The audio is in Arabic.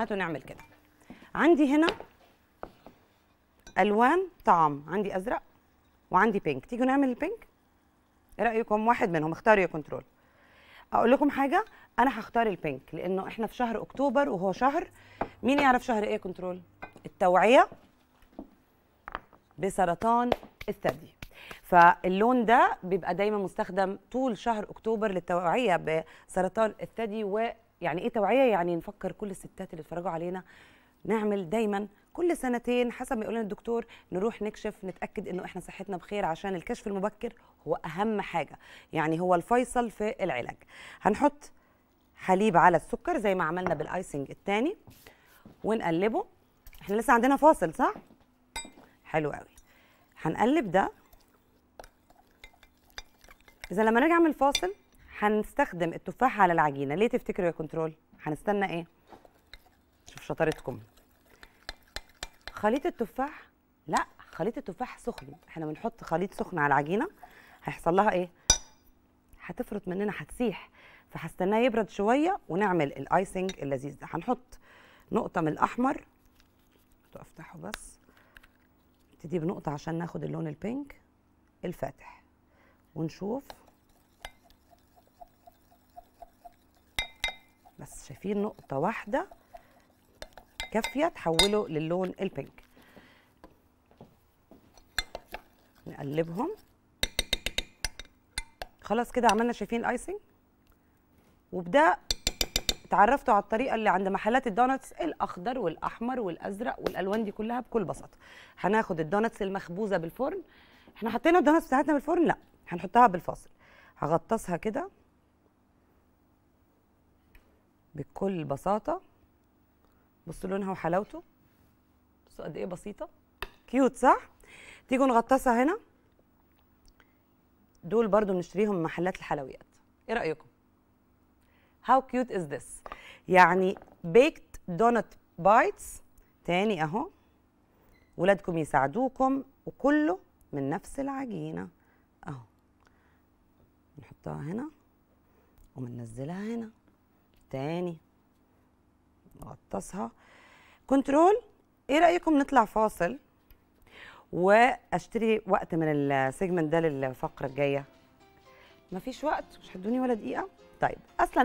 هاتوا نعمل كده عندي هنا الوان طعام عندي ازرق وعندي بينك تيجوا نعمل البينك ايه رايكم واحد منهم اختاروا يا كنترول اقول لكم حاجه انا هختار البينك لانه احنا في شهر اكتوبر وهو شهر مين يعرف شهر ايه كنترول التوعيه بسرطان الثدي فاللون ده بيبقى دايما مستخدم طول شهر اكتوبر للتوعيه بسرطان الثدي و يعني ايه توعيه يعني نفكر كل الستات اللي اتفرجوا علينا نعمل دايما كل سنتين حسب ما يقول لنا الدكتور نروح نكشف نتاكد انه احنا صحتنا بخير عشان الكشف المبكر هو اهم حاجه يعني هو الفيصل في العلاج هنحط حليب على السكر زي ما عملنا بالايسنج الثاني ونقلبه احنا لسه عندنا فاصل صح حلو قوي هنقلب ده اذا لما نرجع من الفاصل هنستخدم التفاح على العجينه ليه تفتكروا يا كنترول هنستنى ايه شوف شطارتكم خليط التفاح لا خليط التفاح سخن احنا بنحط خليط سخن على العجينه هيحصل لها ايه هتفرط مننا هتسيح فهستناه يبرد شويه ونعمل الايسنج اللذيذ ده هنحط نقطه من الاحمر افتحه بس نبتدي بنقطه عشان ناخد اللون البينك الفاتح ونشوف بس شايفين نقطة واحدة كافية تحوله للون البينك نقلبهم خلاص كده عملنا شايفين الايسنج وبده اتعرفتوا على الطريقه اللي عند محلات الدوناتس الاخضر والاحمر والازرق والالوان دي كلها بكل بساطه هناخد الدوناتس المخبوزه بالفرن احنا حطينا الدوناتس بتاعتنا بالفرن لا هنحطها بالفاصل هغطسها كده بكل بساطه بصوا لونها وحلاوته بصوا قد ايه بسيطه كيوت صح تيجوا نغطسها هنا دول برضو بنشتريهم من محلات الحلويات ايه رايكم هاو كيوت از ذس يعني بيكت دونت بايتس تاني اهو ولادكم يساعدوكم وكله من نفس العجينه اهو نحطها هنا ومننزلها هنا تاني نغطسها كنترول ايه رايكم نطلع فاصل واشتري وقت من السيجمنت ده للفقره الجايه مفيش وقت مش هتدوني ولا دقيقه طيب اصلا